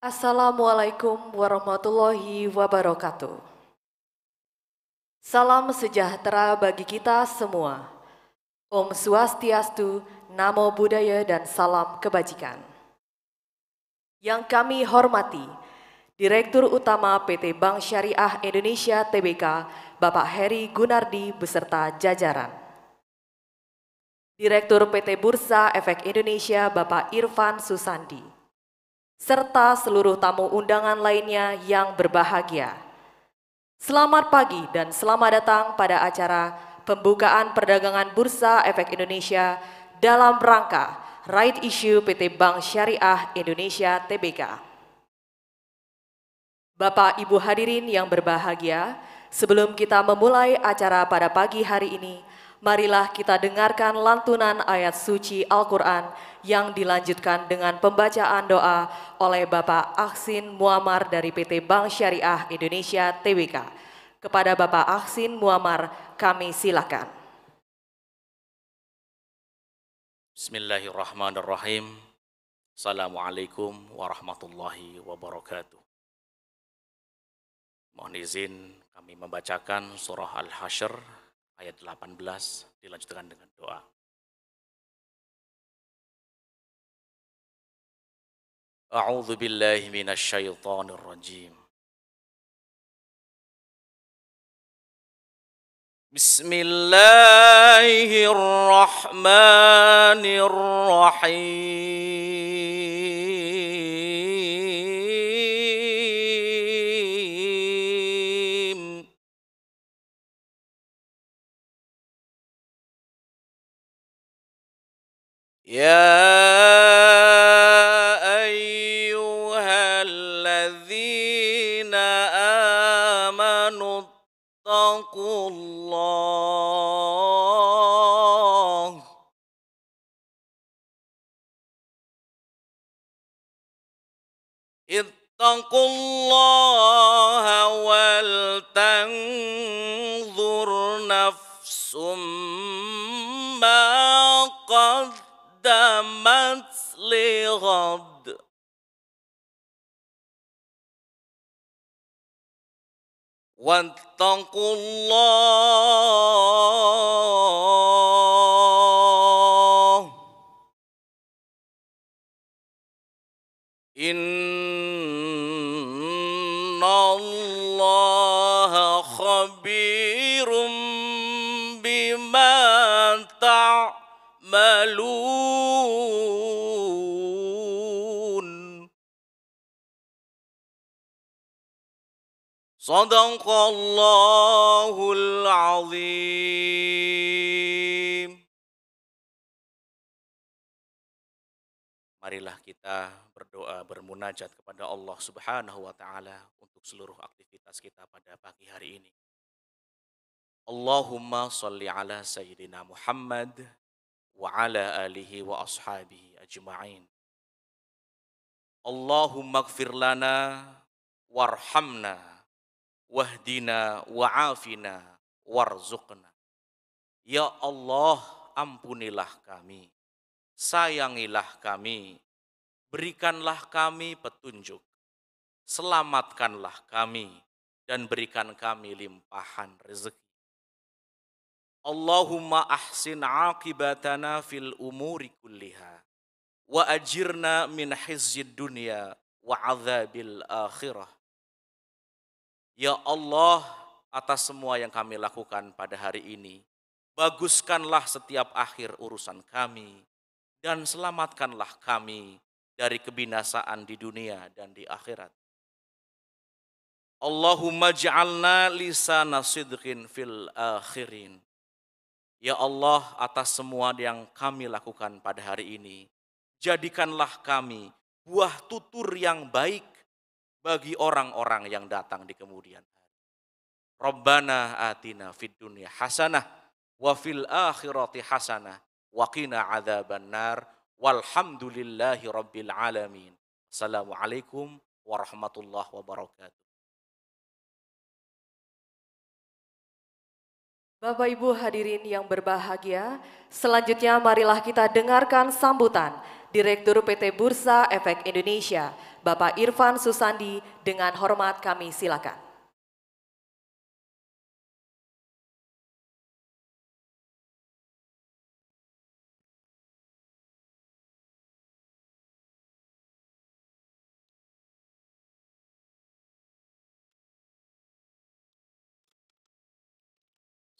Assalamualaikum warahmatullahi wabarakatuh. Salam sejahtera bagi kita semua. Om Swastiastu, Namo Buddhaya dan salam kebajikan. Yang kami hormati, Direktur Utama PT Bank Syariah Indonesia TBK, Bapak Heri Gunardi beserta jajaran. Direktur PT Bursa Efek Indonesia Bapak Irfan Susandi serta seluruh tamu undangan lainnya yang berbahagia. Selamat pagi dan selamat datang pada acara pembukaan perdagangan Bursa Efek Indonesia dalam rangka Right Issue PT Bank Syariah Indonesia TBK. Bapak Ibu hadirin yang berbahagia, sebelum kita memulai acara pada pagi hari ini, Marilah kita dengarkan lantunan ayat suci Al-Quran yang dilanjutkan dengan pembacaan doa oleh Bapak Aksin Muammar dari PT Bank Syariah Indonesia (TWK). Kepada Bapak Aksin Muammar kami silakan. Bismillahirrahmanirrahim. Assalamualaikum warahmatullahi wabarakatuh. Mohon izin kami membacakan surah Al-Hasyr ayat 18 dilanjutkan dengan doa. A'udzu billahi minasyaitonir rajim. Bismillahirrahmanirrahim. يا ايها الذين امنوا اتقوا الله اتقوا الله ولتنظر مثل غض واتقوا الله إن صدق الله العظيم Marilah kita berdoa bermunajat kepada Allah Subhanahu wa taala untuk seluruh aktivitas kita pada pagi hari ini. Allahumma salli ala sayyidina Muhammad wa ala alihi wa ashabihi ajma'in. Allahumma gfir lana warhamna wahdina wa'afina warzuqna. Ya Allah, ampunilah kami. Sayangilah kami. Berikanlah kami petunjuk. Selamatkanlah kami dan berikan kami limpahan rezeki. Allahumma ahsin aqibatana fil umuri kulliha wa ajirna min hizyid dunya wa azabil akhirah Ya Allah, atas semua yang kami lakukan pada hari ini, baguskanlah setiap akhir urusan kami, dan selamatkanlah kami dari kebinasaan di dunia dan di akhirat. Allahumma ja'alna lisana sidqin fil akhirin. Ya Allah, atas semua yang kami lakukan pada hari ini, jadikanlah kami buah tutur yang baik bagi orang-orang yang datang di kemudian hari. Rabbana atina fid dunya hasanah wa fil akhirati hasanah wa qina adzabannar walhamdulillahi rabbil alamin. Assalamualaikum warahmatullahi wabarakatuh. Bapak Ibu hadirin yang berbahagia, selanjutnya marilah kita dengarkan sambutan Direktur PT Bursa Efek Indonesia, Bapak Irfan Susandi. Dengan hormat kami silakan.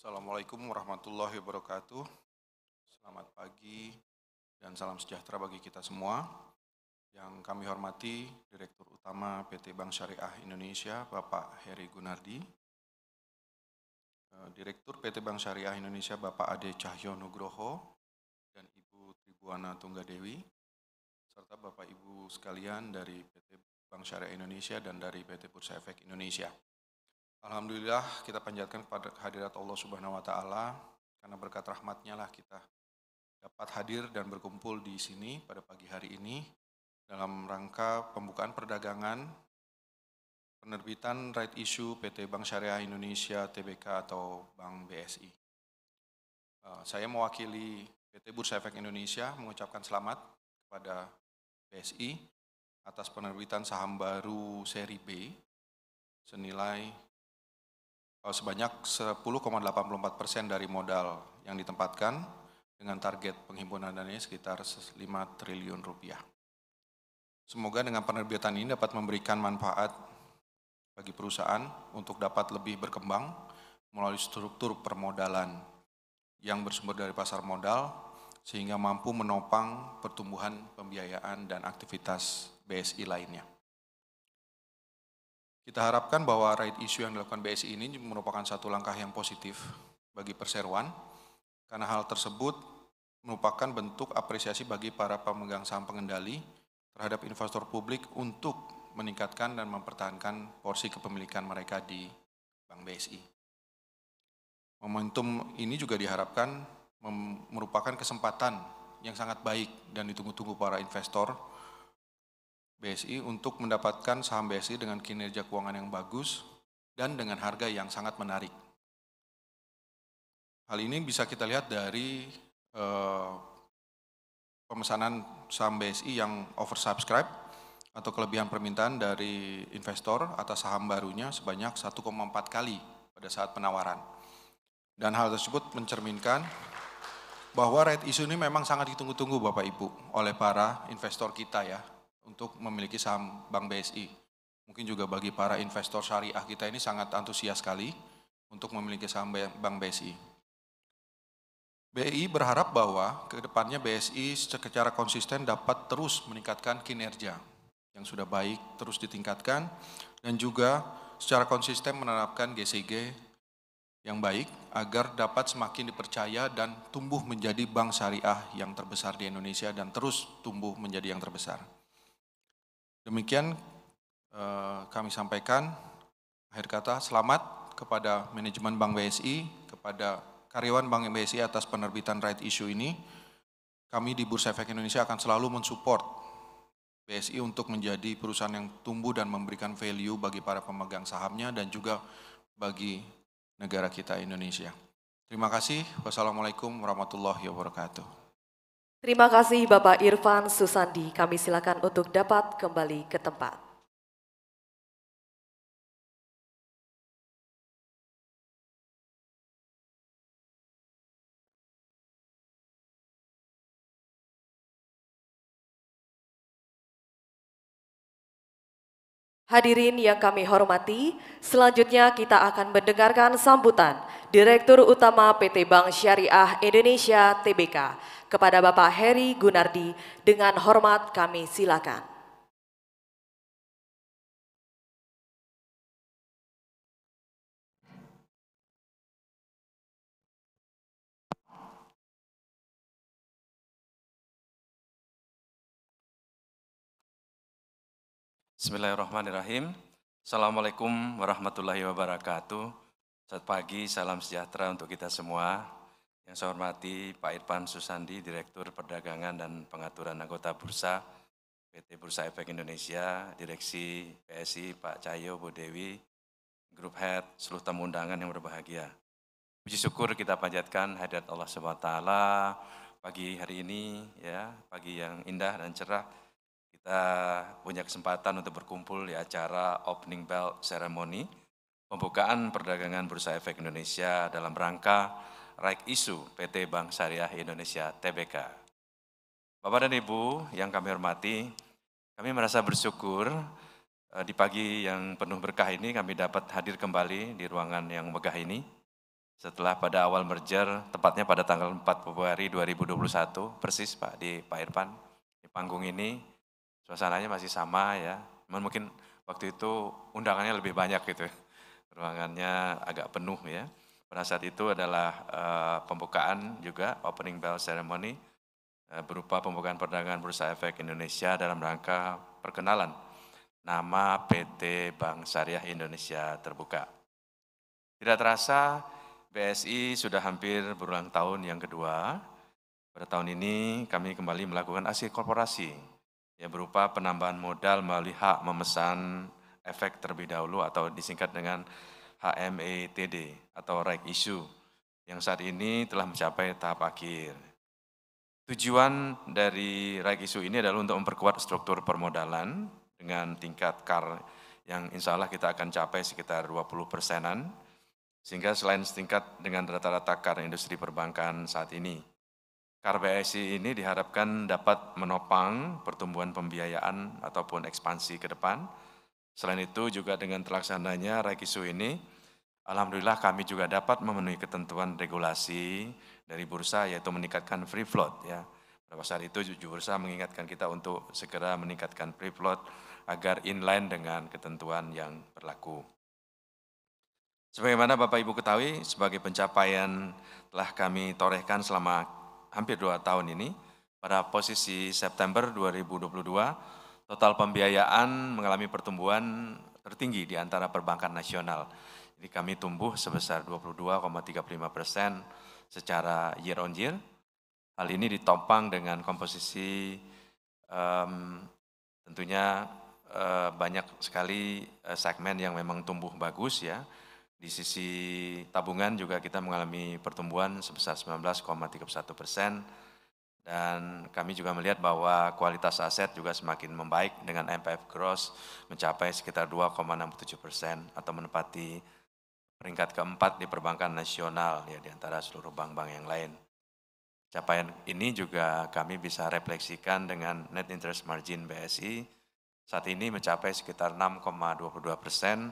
Assalamualaikum warahmatullahi wabarakatuh. Selamat pagi dan salam sejahtera bagi kita semua. Yang kami hormati Direktur Utama PT Bank Syariah Indonesia, Bapak Heri Gunardi. Eh, Direktur PT Bank Syariah Indonesia, Bapak Ade Cahyo Nugroho, dan Ibu Tribuana Tunggadewi, serta Bapak Ibu sekalian dari PT Bank Syariah Indonesia dan dari PT Bursa Efek Indonesia. Alhamdulillah kita panjatkan kepada kehadirat Allah Subhanahu wa taala karena berkat rahmatnya lah kita dapat hadir dan berkumpul di sini pada pagi hari ini dalam rangka pembukaan perdagangan penerbitan right issue PT Bank Syariah Indonesia TBK atau Bank BSI. Eh, saya mewakili PT Bursa Efek Indonesia mengucapkan selamat kepada BSI atas penerbitan saham baru seri B senilai eh, sebanyak 10,84 persen dari modal yang ditempatkan dengan target penghimpunan dana sekitar 5 triliun rupiah. Semoga dengan penerbitan ini dapat memberikan manfaat bagi perusahaan untuk dapat lebih berkembang melalui struktur permodalan yang bersumber dari pasar modal sehingga mampu menopang pertumbuhan pembiayaan dan aktivitas BSI lainnya. Kita harapkan bahwa right issue yang dilakukan BSI ini merupakan satu langkah yang positif bagi perseroan karena hal tersebut merupakan bentuk apresiasi bagi para pemegang saham pengendali terhadap investor publik untuk meningkatkan dan mempertahankan porsi kepemilikan mereka di Bank BSI. Momentum ini juga diharapkan merupakan kesempatan yang sangat baik dan ditunggu-tunggu para investor BSI untuk mendapatkan saham BSI dengan kinerja keuangan yang bagus dan dengan harga yang sangat menarik. Hal ini bisa kita lihat dari eh, pemesanan saham BSI yang oversubscribe atau kelebihan permintaan dari investor atas saham barunya sebanyak 1,4 kali pada saat penawaran. Dan hal tersebut mencerminkan bahwa right issue ini memang sangat ditunggu-tunggu Bapak Ibu oleh para investor kita ya untuk memiliki saham Bank BSI. Mungkin juga bagi para investor syariah kita ini sangat antusias sekali untuk memiliki saham Bank BSI. BI berharap bahwa ke depannya BSI secara konsisten dapat terus meningkatkan kinerja yang sudah baik terus ditingkatkan dan juga secara konsisten menerapkan GCG yang baik agar dapat semakin dipercaya dan tumbuh menjadi bank syariah yang terbesar di Indonesia dan terus tumbuh menjadi yang terbesar. Demikian eh, kami sampaikan akhir kata selamat kepada manajemen Bank BSI, kepada karyawan Bank MBSI atas penerbitan right issue ini, kami di Bursa Efek Indonesia akan selalu mensupport BSI untuk menjadi perusahaan yang tumbuh dan memberikan value bagi para pemegang sahamnya dan juga bagi negara kita Indonesia. Terima kasih. Wassalamualaikum warahmatullahi wabarakatuh. Terima kasih Bapak Irfan Susandi. Kami silakan untuk dapat kembali ke tempat. Hadirin yang kami hormati, selanjutnya kita akan mendengarkan sambutan Direktur Utama PT Bank Syariah Indonesia TBK kepada Bapak Heri Gunardi. Dengan hormat kami silakan. Bismillahirrahmanirrahim. Assalamualaikum warahmatullahi wabarakatuh. Selamat pagi, salam sejahtera untuk kita semua. Yang saya hormati Pak Irfan Susandi, Direktur Perdagangan dan Pengaturan Anggota Bursa PT Bursa Efek Indonesia, Direksi PSI Pak Cahyo Budewi, Grup Head, seluruh tamu undangan yang berbahagia. Puji syukur kita panjatkan hadirat Allah SWT pagi hari ini, ya pagi yang indah dan cerah kita punya kesempatan untuk berkumpul di acara opening bell ceremony pembukaan perdagangan Bursa Efek Indonesia dalam rangka Raik Isu PT Bank Syariah Indonesia TBK. Bapak dan Ibu yang kami hormati, kami merasa bersyukur eh, di pagi yang penuh berkah ini kami dapat hadir kembali di ruangan yang megah ini setelah pada awal merger, tepatnya pada tanggal 4 Februari 2021, persis Pak, di Pak Irfan, di panggung ini, Suasananya masih sama ya. Cuman mungkin waktu itu undangannya lebih banyak gitu. Ruangannya agak penuh ya. Pada saat itu adalah uh, pembukaan juga opening bell ceremony uh, berupa pembukaan perdagangan Bursa Efek Indonesia dalam rangka perkenalan nama PT Bank Syariah Indonesia Terbuka. Tidak terasa BSI sudah hampir berulang tahun yang kedua. Pada tahun ini kami kembali melakukan aksi korporasi ya berupa penambahan modal melalui hak memesan efek terlebih dahulu atau disingkat dengan HMETD atau right issue yang saat ini telah mencapai tahap akhir. Tujuan dari right issue ini adalah untuk memperkuat struktur permodalan dengan tingkat kar yang insya Allah kita akan capai sekitar 20 persenan, sehingga selain setingkat dengan rata-rata kar industri perbankan saat ini, KRBSI ini diharapkan dapat menopang pertumbuhan pembiayaan ataupun ekspansi ke depan. Selain itu juga dengan terlaksananya Raikisu ini, Alhamdulillah kami juga dapat memenuhi ketentuan regulasi dari bursa yaitu meningkatkan free float ya. Pada saat itu bursa mengingatkan kita untuk segera meningkatkan free float agar inline dengan ketentuan yang berlaku. Sebagaimana Bapak Ibu ketahui, sebagai pencapaian telah kami torehkan selama hampir dua tahun ini, pada posisi September 2022, total pembiayaan mengalami pertumbuhan tertinggi di antara perbankan nasional. Jadi kami tumbuh sebesar 22,35 persen secara year on year. Hal ini ditopang dengan komposisi um, tentunya uh, banyak sekali uh, segmen yang memang tumbuh bagus ya di sisi tabungan juga kita mengalami pertumbuhan sebesar 19,31 persen dan kami juga melihat bahwa kualitas aset juga semakin membaik dengan MPF gross mencapai sekitar 2,67 persen atau menempati peringkat keempat di perbankan nasional ya di antara seluruh bank-bank yang lain. Capaian ini juga kami bisa refleksikan dengan net interest margin BSI saat ini mencapai sekitar 6,22 persen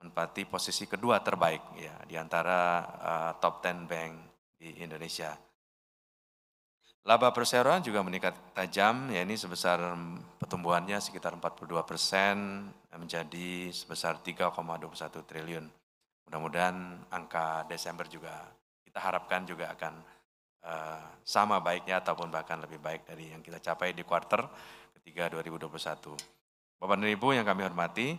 menempati posisi kedua terbaik ya di antara uh, top 10 bank di Indonesia. Laba perseroan juga meningkat tajam, ya ini sebesar pertumbuhannya sekitar 42 persen menjadi sebesar 3,21 triliun. Mudah-mudahan angka Desember juga kita harapkan juga akan uh, sama baiknya ataupun bahkan lebih baik dari yang kita capai di kuarter ketiga 2021. Bapak dan Ibu yang kami hormati,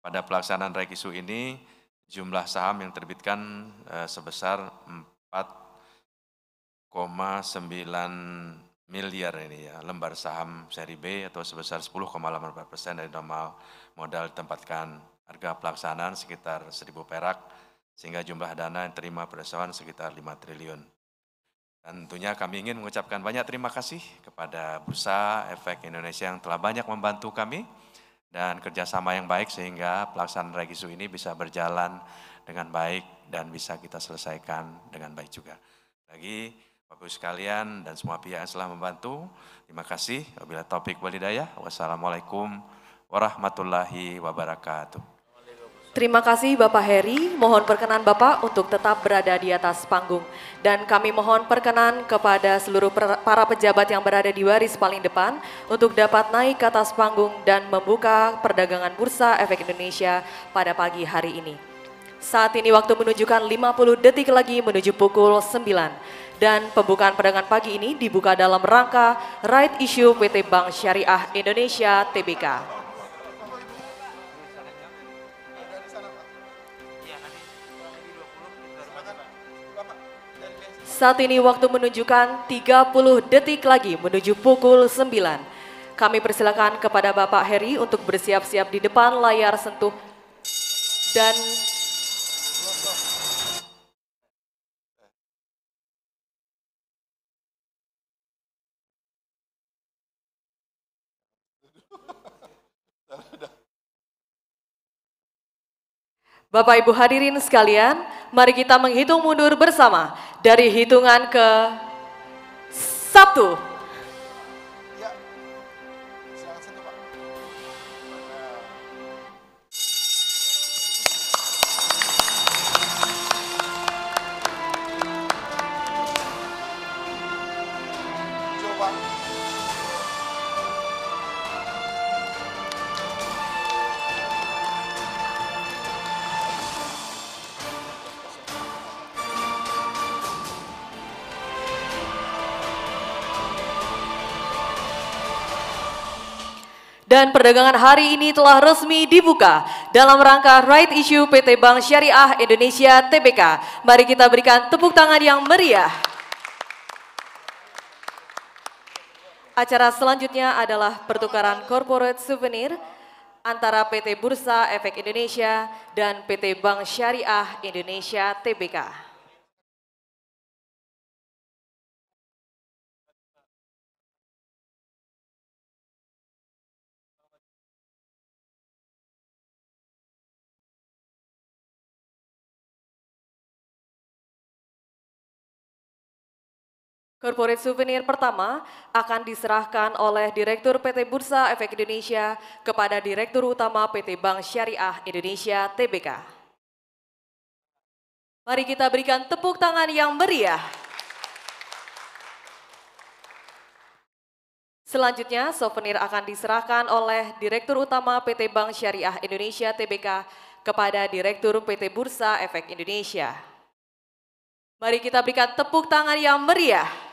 pada pelaksanaan rekisu ini, jumlah saham yang terbitkan eh, sebesar 4,9 miliar ini ya, lembar saham seri B atau sebesar 10,84 persen dari normal modal ditempatkan harga pelaksanaan sekitar 1000 perak, sehingga jumlah dana yang terima perusahaan sekitar 5 triliun. Dan tentunya kami ingin mengucapkan banyak terima kasih kepada Bursa Efek Indonesia yang telah banyak membantu kami dan kerjasama yang baik sehingga pelaksanaan Regisu ini bisa berjalan dengan baik dan bisa kita selesaikan dengan baik juga. Lagi Bapak Ibu sekalian dan semua pihak yang telah membantu, terima kasih. Wabillahi taufik walhidayah. Wassalamualaikum warahmatullahi wabarakatuh. Terima kasih Bapak Heri, mohon perkenan Bapak untuk tetap berada di atas panggung. Dan kami mohon perkenan kepada seluruh para pejabat yang berada di waris paling depan untuk dapat naik ke atas panggung dan membuka perdagangan Bursa Efek Indonesia pada pagi hari ini. Saat ini waktu menunjukkan 50 detik lagi menuju pukul 9. Dan pembukaan perdagangan pagi ini dibuka dalam rangka Right Issue PT Bank Syariah Indonesia TBK. Saat ini waktu menunjukkan 30 detik lagi menuju pukul 9. Kami persilakan kepada Bapak Heri untuk bersiap-siap di depan layar sentuh dan Bapak Ibu hadirin sekalian, mari kita menghitung mundur bersama dari hitungan ke satu. Thank ya. Satu, dan perdagangan hari ini telah resmi dibuka dalam rangka Right Issue PT Bank Syariah Indonesia TBK. Mari kita berikan tepuk tangan yang meriah. Acara selanjutnya adalah pertukaran corporate souvenir antara PT Bursa Efek Indonesia dan PT Bank Syariah Indonesia TBK. Corporate souvenir pertama akan diserahkan oleh Direktur PT Bursa Efek Indonesia kepada Direktur Utama PT Bank Syariah Indonesia TBK. Mari kita berikan tepuk tangan yang meriah. Selanjutnya, souvenir akan diserahkan oleh Direktur Utama PT Bank Syariah Indonesia TBK kepada Direktur PT Bursa Efek Indonesia. Mari kita berikan tepuk tangan yang meriah.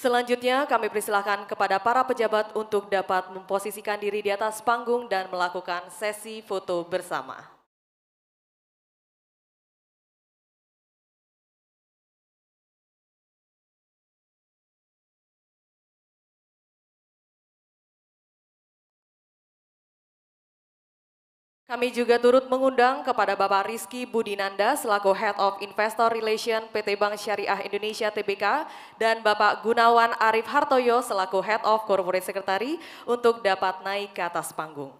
Selanjutnya kami persilahkan kepada para pejabat untuk dapat memposisikan diri di atas panggung dan melakukan sesi foto bersama. Kami juga turut mengundang kepada Bapak Rizky Budinanda selaku Head of Investor Relation PT Bank Syariah Indonesia TBK dan Bapak Gunawan Arif Hartoyo selaku Head of Corporate Secretary untuk dapat naik ke atas panggung.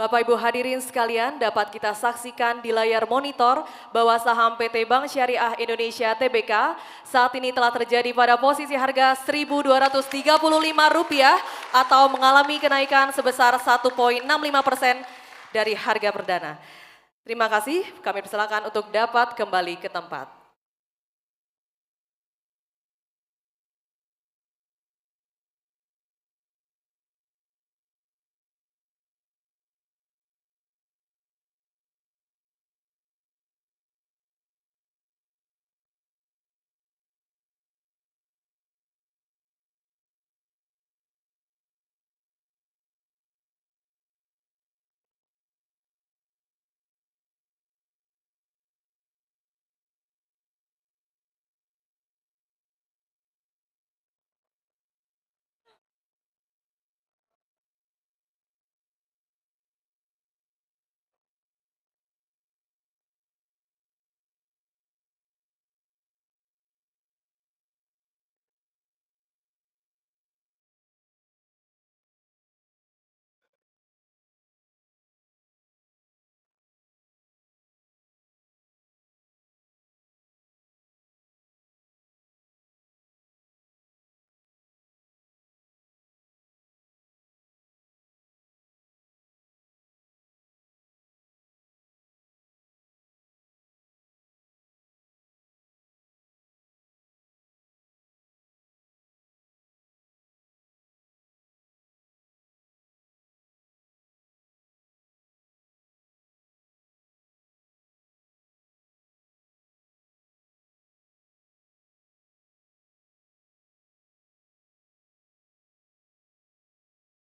Bapak Ibu hadirin sekalian dapat kita saksikan di layar monitor bahwa saham PT Bank Syariah Indonesia TBK saat ini telah terjadi pada posisi harga Rp1.235 atau mengalami kenaikan sebesar 1.65 persen dari harga perdana. Terima kasih, kami persilakan untuk dapat kembali ke tempat.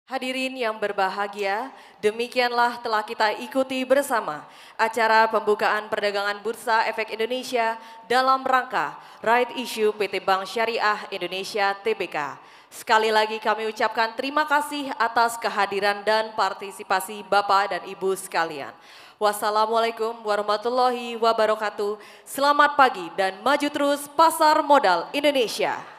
Hadirin yang berbahagia, demikianlah telah kita ikuti bersama acara pembukaan perdagangan Bursa Efek Indonesia dalam rangka Right Issue PT Bank Syariah Indonesia TBK. Sekali lagi kami ucapkan terima kasih atas kehadiran dan partisipasi Bapak dan Ibu sekalian. Wassalamualaikum warahmatullahi wabarakatuh. Selamat pagi dan maju terus Pasar Modal Indonesia.